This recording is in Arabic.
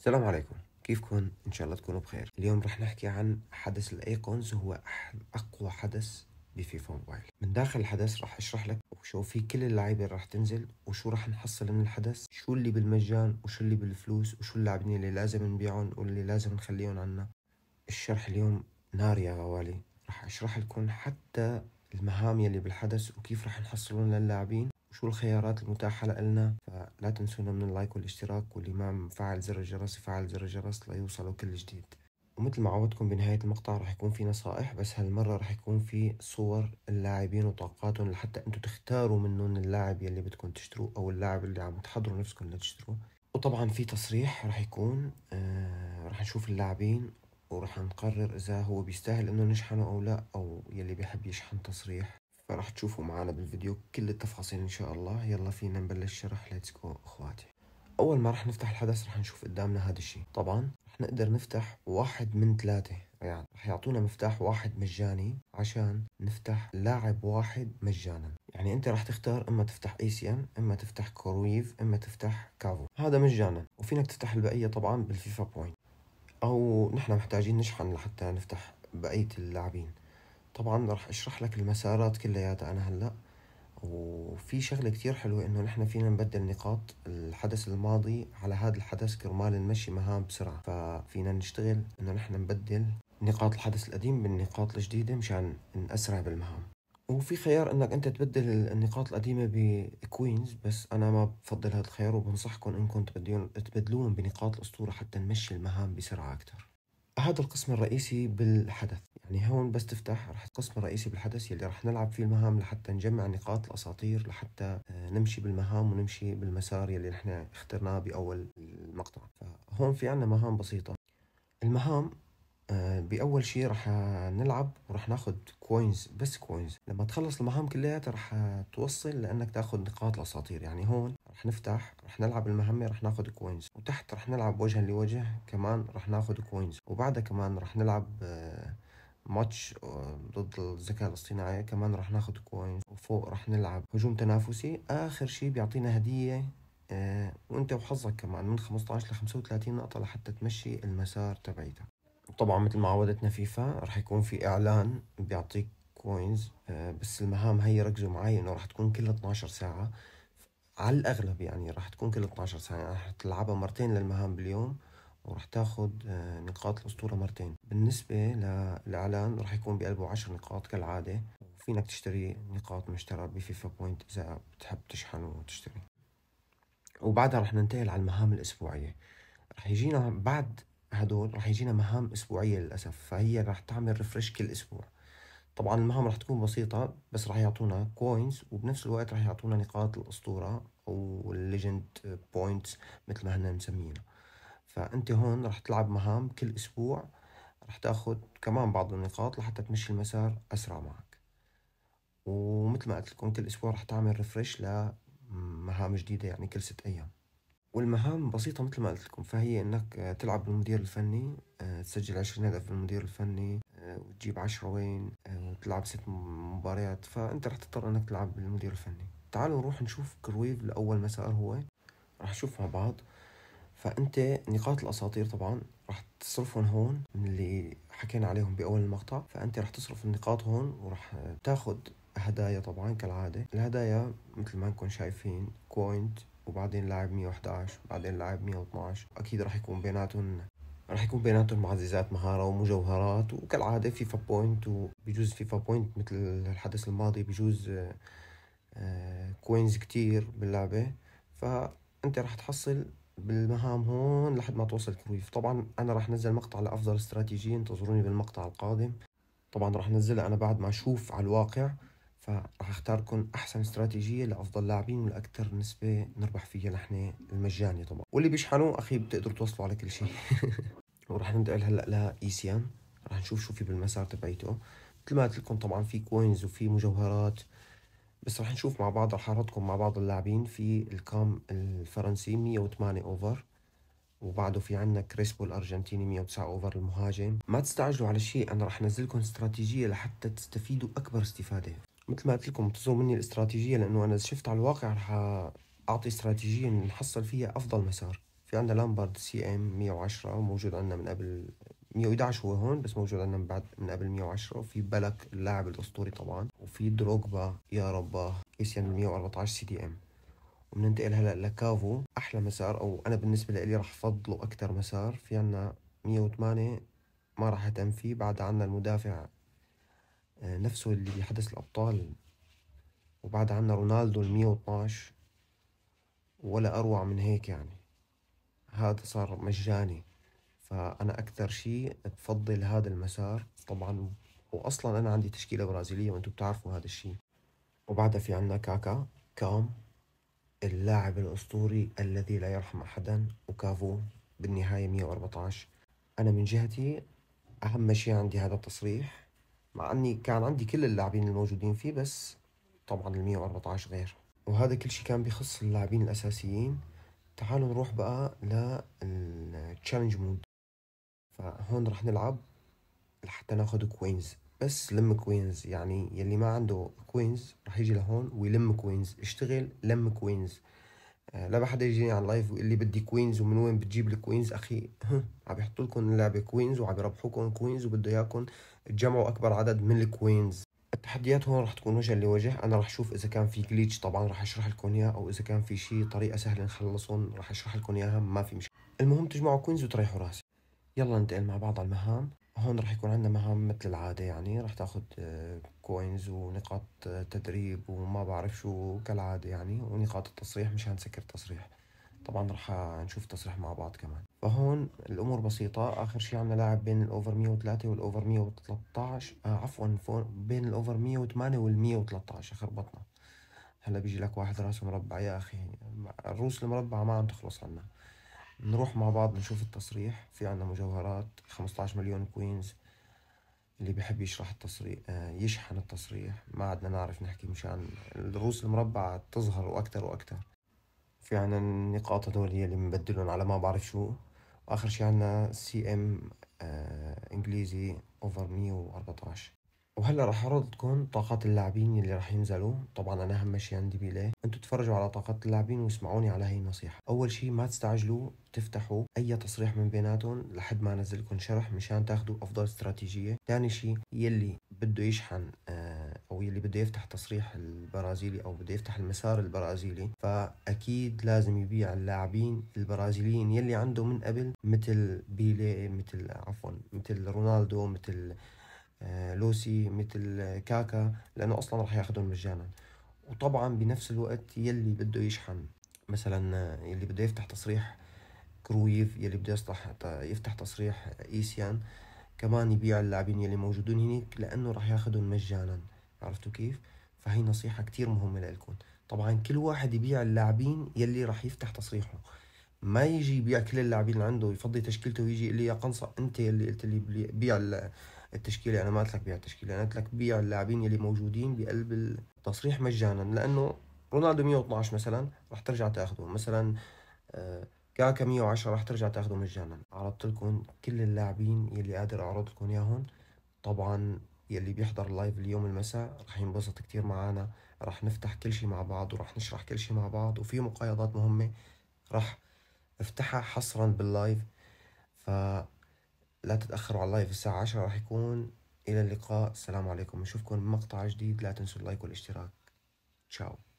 السلام عليكم كيفكم ان شاء الله تكونوا بخير اليوم رح نحكي عن حدث الايقونز هو اقوى حدث بفيفا موبايل من داخل الحدث رح اشرح لك وشو في كل اللعيبه اللي رح تنزل وشو رح نحصل من الحدث شو اللي بالمجان وشو اللي بالفلوس وشو اللاعبين اللي لازم نبيعهم واللي لازم نخليهم عنا الشرح اليوم نار يا غوالي رح اشرح لكم حتى المهام يلي بالحدث وكيف رح نحصلون للاعبين وشو الخيارات المتاحة لنا فلا تنسونا من اللايك والاشتراك واللي ما فعل زر الجرس يفعل زر الجرس ليوصلوا كل جديد ومثل ما عودتكم بنهاية المقطع رح يكون في نصائح بس هالمرة رح يكون في صور اللاعبين وطاقاتهم لحتى انتم تختاروا منهم اللاعب يلي بدكم تشتروه او اللاعب اللي عم تحضروا نفسكم لتشتروه وطبعا في تصريح رح يكون آه رح نشوف اللاعبين ورح نقرر اذا هو بيستاهل انه نشحنه او لا او يلي بيحب يشحن تصريح فراح تشوفوا معنا بالفيديو كل التفاصيل ان شاء الله يلا فينا نبلش شرح ليتس جو اخواتي اول ما راح نفتح الحدث راح نشوف قدامنا هذا الشيء طبعا راح نقدر نفتح واحد من ثلاثة يعني راح يعطونا مفتاح واحد مجاني عشان نفتح لاعب واحد مجانا يعني انت راح تختار اما تفتح ايسيان اما تفتح كورويف اما تفتح كافو هذا مجانا وفينك تفتح البقية طبعا بالفيفا بوينت او نحن محتاجين نشحن لحتى نفتح بقية اللاعبين طبعا راح اشرح لك المسارات كلياتها انا هلا وفي شغلة كتير حلوة إنه نحن فينا نبدل نقاط الحدث الماضي على هذا الحدث كرمال نمشي مهام بسرعة ففينا نشتغل إنه نحن نبدل نقاط الحدث القديم بالنقاط الجديدة مشان نأسرع بالمهام وفي خيار انك انت تبدل النقاط القديمة بكوينز بس انا ما بفضل هذا الخيار وبنصحكم انكم تبدلون بنقاط الاسطورة حتى نمشي المهام بسرعة اكتر هذا القسم الرئيسي بالحدث يعني هون بس تفتح رح القسم الرئيسي بالحدث يلي رح نلعب فيه المهام لحتى نجمع نقاط الاساطير لحتى آه، نمشي بالمهام ونمشي بالمسار يلي نحن اخترناه باول المقطع فهون في عنا مهام بسيطة المهام آه، باول شيء رح نلعب ورح ناخذ كوينز بس كوينز لما تخلص المهام كلياتها رح توصل لانك تاخذ نقاط الاساطير يعني هون رح نفتح رح نلعب المهمه رح ناخذ كوينز وتحت رح نلعب وجها لوجه كمان رح ناخذ كوينز وبعدها كمان رح نلعب آه ماتش آه، ضد الذكاء الاصطناعي كمان رح ناخد كوينز وفوق رح نلعب هجوم تنافسي آخر شيء بيعطينا هدية آه وانت وحظك كمان من 15 ل 35 نقطة لحتى تمشي المسار تبعيتك طبعا مثل ما عودتنا فيفا رح يكون في إعلان بيعطيك كوينز آه بس المهام هي ركزوا معي انه رح تكون كل 12 ساعة على الأغلب يعني رح تكون كل 12 ساعة يعني رح تلعبها مرتين للمهام باليوم وراح تاخد آه، نقاط الأسطورة مرتين بالنسبة للإعلان راح يكون بقلبه عشر نقاط كالعادة وفينك تشتري نقاط مشترى بفيفا بوينت إذا بتحب تشحن وتشتري وبعدها رح ننتقل على المهام الأسبوعية رح يجينا بعد هدول رح يجينا مهام أسبوعية للأسف فهي رح تعمل ريفرش كل أسبوع طبعا المهام رح تكون بسيطة بس رح يعطونا كوينز وبنفس الوقت رح يعطونا نقاط الأسطورة أو الليجند بوينتس مثل ما هن مسمينها فأنت هون رح تلعب مهام كل أسبوع رح تاخذ كمان بعض النقاط لحتى تمشي المسار أسرع معك ومثل ما قلت لكم كل أسبوع رح تعمل ريفرش لمهام جديدة يعني كل ست أيام والمهام بسيطة مثل ما قلت لكم فهي إنك آه، تلعب بالمدير الفني آه، تسجل عشرين هدف بالمدير الفني آه، وتجيب عشرة وين وتلعب ست مباريات فأنت رح تضطر إنك تلعب بالمدير الفني تعالوا نروح نشوف كرويف لأول مسار هو رح نشوف مع بعض فانت نقاط الاساطير طبعا رح تصرفهم هون من اللي حكينا عليهم باول المقطع فانت رح تصرف النقاط هون ورح تاخذ هدايا طبعا كالعاده الهدايا مثل ما نكون شايفين كوينت وبعدين لاعب 111 وبعدين لاعب 112 اكيد رح يكون بيناتهم رح يكون بيناتهم معززات مهارة ومجوهرات وكالعادة فيفا بوينت وبجوز فيفا بوينت مثل الحدث الماضي بجوز آه، آه، كوينز كتير باللعبة فأنت رح تحصل بالمهام هون لحد ما توصل كرويف طبعا انا راح نزل مقطع لافضل استراتيجية انتظروني بالمقطع القادم طبعا راح نزلها انا بعد ما اشوف على الواقع فراح اختاركم احسن استراتيجيه لافضل لاعبين والاكثر نسبه نربح فيها نحن المجاني طبعا واللي بيشحنوه اخي بتقدروا توصلوا على كل شيء وراح ننتقل هلا لايسيان راح نشوف شو في بالمسار تبعيته مثل ما قلت لكم طبعا في كوينز وفي مجوهرات بس رح نشوف مع بعض رح اعرضكم مع بعض اللاعبين في الكام الفرنسي 108 اوفر وبعده في عندنا كريسبو الارجنتيني 109 اوفر المهاجم ما تستعجلوا على شيء انا رح انزل لكم استراتيجيه لحتى تستفيدوا اكبر استفاده مثل ما قلت لكم انتظروا مني الاستراتيجيه لانه انا شفت على الواقع رح اعطي استراتيجيه نحصل فيها افضل مسار في عندنا لامبارد سي ام 110 موجود عندنا من قبل 111 هو هون بس موجود عندنا من بعد من قبل 110 وفي بلك اللاعب الاسطوري طبعا وفي دروجبا يا رباه كريستيانو 114 سي دي ام وبننتقل هلا لكافو احلى مسار او انا بالنسبه لي راح افضله اكثر مسار في عندنا 108 ما راح اهتم فيه بعد عندنا المدافع آه، نفسه اللي بحدث الابطال وبعد عندنا رونالدو ال 112 ولا اروع من هيك يعني هذا صار مجاني فأنا أكثر شيء بفضل هذا المسار طبعا وأصلا أنا عندي تشكيلة برازيلية وأنتم بتعرفوا هذا الشيء وبعدها في عندنا كاكا كام اللاعب الأسطوري الذي لا يرحم أحدا وكافو بالنهاية 114 أنا من جهتي أهم شيء عندي هذا التصريح مع أني كان عندي كل اللاعبين الموجودين فيه بس طبعا ال 114 غير وهذا كل شيء كان بيخص اللاعبين الأساسيين تعالوا نروح بقى للتشالنج مود فهون راح نلعب لحتى ناخد كوينز بس لم كوينز يعني يلي ما عنده كوينز راح يجي لهون ويلم كوينز اشتغل لم كوينز آه، لا حدا يجيني على اللايف ويقول لي بدي كوينز ومن وين بتجيب الكوينز اخي عم يحطوا لكم اللعبه كوينز وعم يربحوكم كوينز وبده اياكم تجمعوا اكبر عدد من الكوينز التحديات هون رح تكون وجه لوجه انا رح اشوف اذا كان في جليتش طبعا رح اشرح لكم اياه او اذا كان في شيء طريقه سهله نخلصهم رح اشرح لكم اياها ما في مشكله المهم تجمعوا كوينز وتريحوا راسي يلا ننتقل مع بعض على المهام هون رح يكون عندنا مهام مثل العادة يعني رح تاخد كوينز آه، ونقاط آه، تدريب وما بعرف شو كالعادة يعني ونقاط التصريح مشان سكر التصريح طبعا رح نشوف تصريح مع بعض كمان فهون الامور بسيطة اخر شيء عندنا لاعب بين الاوفر 103 والاوفر 113 آه عفوا بين الاوفر 108 وال 113 خربطنا هلا بيجي لك واحد راسه مربع يا اخي الروس المربعة ما عم تخلص عنا نروح مع بعض نشوف التصريح في عنا مجوهرات 15 مليون كوينز اللي بحب يشرح التصريح آه، يشحن التصريح ما عدنا نعرف نحكي مشان الرؤوس المربعة تظهر وأكتر وأكتر في عنا النقاط هدول هي اللي بنبدلهم على ما بعرف شو وآخر شي عنا سي ام آه، انجليزي اوفر 114 وهلا رح اعرض لكم طاقات اللاعبين اللي رح ينزلوا طبعا انا اهم شيء عندي بيليه انتم تتفرجوا على طاقات اللاعبين واسمعوني على هي النصيحه اول شيء ما تستعجلوا تفتحوا اي تصريح من بيناتهم لحد ما انزلكم شرح مشان تاخذوا افضل استراتيجيه ثاني شيء يلي بده يشحن آه، او يلي بده يفتح تصريح البرازيلي او بده يفتح المسار البرازيلي فاكيد لازم يبيع اللاعبين البرازيليين يلي عنده من قبل مثل بيلي مثل عفوا مثل رونالدو مثل آه، لوسي مثل كاكا لانه اصلا راح ياخذهم مجانا وطبعا بنفس الوقت يلي بده يشحن مثلا آه، يلي بده يفتح تصريح كرويف يلي بده يفتح يفتح تصريح ايسيان كمان يبيع اللاعبين يلي موجودين هناك لانه راح ياخذهم مجانا عرفتوا كيف فهي نصيحة كتير مهمة لإلكم طبعا كل واحد يبيع اللاعبين يلي راح يفتح تصريحه ما يجي يبيع كل اللاعبين اللي عنده يفضي تشكيلته ويجي يقول لي يا قنصة انت يلي قلت لي بيع التشكيله انا ما قلت لك بيع التشكيله انا قلت لك بيع اللاعبين يلي موجودين بقلب التصريح مجانا لانه رونالدو 112 مثلا رح ترجع تاخذه مثلا آه، كاكا 110 رح ترجع تاخذه مجانا عرضت لكم كل اللاعبين يلي قادر اعرض لكم اياهم طبعا يلي بيحضر اللايف اليوم المساء رح ينبسط كتير معانا رح نفتح كل شيء مع بعض ورح نشرح كل شيء مع بعض وفي مقايضات مهمة رح افتحها حصرا باللايف ف لا تتأخروا على اللايف الساعة عشرة راح يكون إلى اللقاء السلام عليكم نشوفكم بمقطع جديد لا تنسوا اللايك والاشتراك تشاو